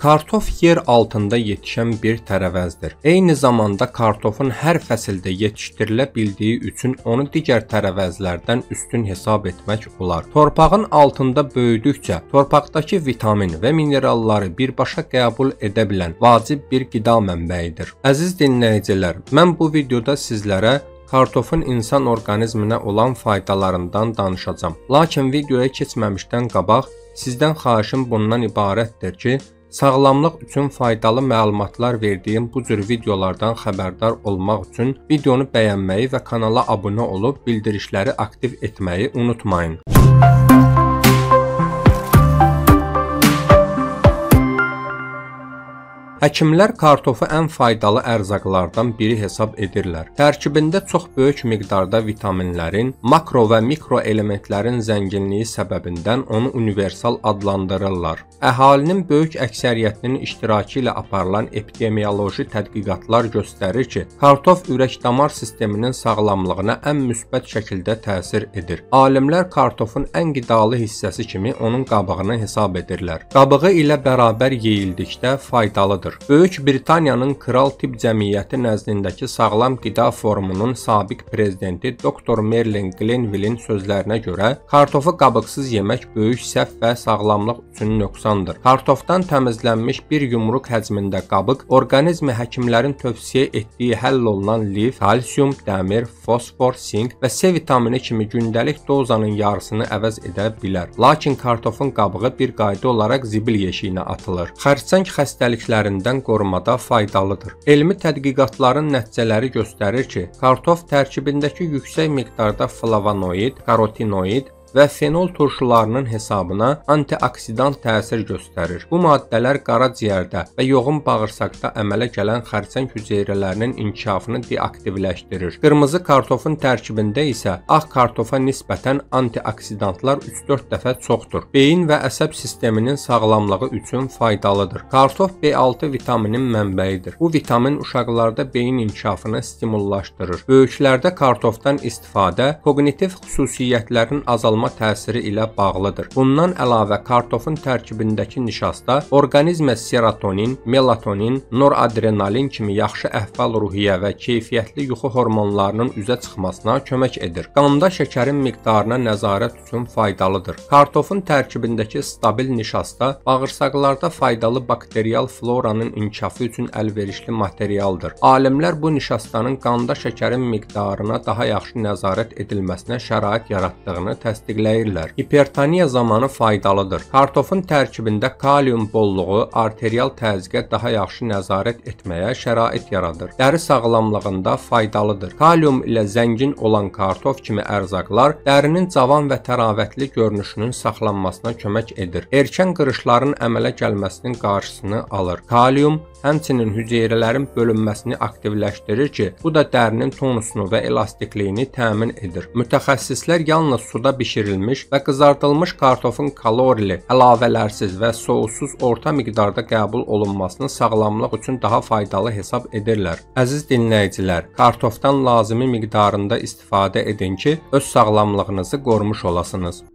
Kartof yer altında yetişən bir tərəvəzdir. Eyni zamanda kartofun hər fəsildə yetişdirilə bildiyi üçün onu digər tərəvəzlərdən üstün hesab etmək olar. Torpağın altında böyüdükcə torpaqdakı vitamin və mineralları birbaşa qəbul edə bilən vacib bir qida mənbəyidir. Əziz dinləyicilər, mən bu videoda sizlərə kartofun insan orqanizminə olan faydalarından danışacağam. Lakin videoya keçməmişdən qabaq sizdən xahişim bundan ibarətdir ki, Sağlamlıq üçün faydalı məlumatlar verdiyim bu cür videolardan xəbərdar olmaq üçün videonu bəyənməyi və kanala abunə olub bildirişləri aktiv etməyi unutmayın. Həkimlər kartofu ən faydalı ərzaqlardan biri hesab edirlər. Tərkibində çox böyük miqdarda vitaminlərin, makro və mikro elementlərin zənginliyi səbəbindən onu universal adlandırırlar. Əhalinin böyük əksəriyyətinin iştirakı ilə aparılan epidemioloji tədqiqatlar göstərir ki, kartof ürək-damar sisteminin sağlamlığına ən müsbət şəkildə təsir edir. Alimlər kartofun ən qidalı hissəsi kimi onun qabığını hesab edirlər. Qabığı ilə bərabər yeyildikdə faydalıdır yaranmışdır. Böyük Britaniyanın Kral Tibb Cəmiyyəti nəzdindəki sağlam qida forumunun sabiq prezidenti Dr. Merlin Glenville'in sözlərinə görə, kartofu qabıqsız yemək böyük səhv və sağlamlıq üçün nöqsandır. Kartofdan təmizlənmiş bir yumruq həcmində qabıq orqanizmi həkimlərin tövsiyə etdiyi həll olunan lif, kalsium, dəmir, fosfor, sink və C vitamini kimi gündəlik dozanın yarısını əvəz edə bilər. Lakin kartofun qabığı bir qayda olaraq zibil yeşiyinə atılır. Xərçəng xəstəliklərində zəhərindən qorumada faydalıdır. Elmi tədqiqatların nəticələri göstərir ki, kartof tərkibindəki yüksək miqdarda flavonoid, karotinoid və fenol turşularının hesabına antioksidant təsir göstərir. Bu maddələr qaraciyərdə və yoğun bağırsaqda əmələ gələn xərçəng hüceyrələrinin inkişafını deaktivləşdirir. Qırmızı kartofun tərkibində isə ağ kartofa nisbətən antioksidantlar 3-4 dəfə çoxdur. Beyin və əsəb sisteminin sağlamlığı üçün faydalıdır. Kartof B6 vitaminin mənbəyidir. Bu vitamin uşaqlarda beyin inkişafını stimullaşdırır. Böyüklərdə kartofdan istifadə kognitiv xüsusiyyətlərin azalması alma təsiri ilə bağlıdır. Bundan əlavə kartofun tərkibindəki nişasta orqanizmə serotonin, melatonin, noradrenalin kimi yaxşı əhval-ruhiyyə və keyfiyyətli yuxu hormonlarının üzə çıxmasına kömək edir. Qanda şəkərin miqdarına nəzarət üçün faydalıdır. Kartofun tərkibindəki stabil nişasta bağırsaqlarda faydalı bakterial floranın inkişafı üçün əlverişli materialdır. Alimlər bu nişastanın qanda şəkərin miqdarına daha yaxşı nəzarət edilməsinə şərait yaratdığını təsdiq təsdiqləyirlər. Gipertoniya zamanı faydalıdır. Kartofun tərkibində kalium bolluğu arterial təzyiqə daha yaxşı nəzarət etməyə şərait yaradır. Dəri sağlamlığında faydalıdır. Kalium ilə zəngin olan kartof kimi ərzaqlar dərinin cavan və təravətli görünüşünün saxlanmasına kömək edir. Erkən qırışların əmələ gəlməsinin qarşısını alır. Kalium həmçinin hüceyrələrin bölünməsini aktivləşdirir ki, bu da dərinin tonusunu və elastikliyini təmin edir. Mütəxəssislər yalnız suda bişirilmiş bişirilmiş və qızardılmış kartofun kalorili, əlavələrsiz və soussuz orta miqdarda qəbul olunmasını sağlamlıq üçün daha faydalı hesab edirlər. Əziz dinləyicilər, kartofdan lazımi miqdarında istifadə edin ki, öz sağlamlığınızı qorumuş olasınız.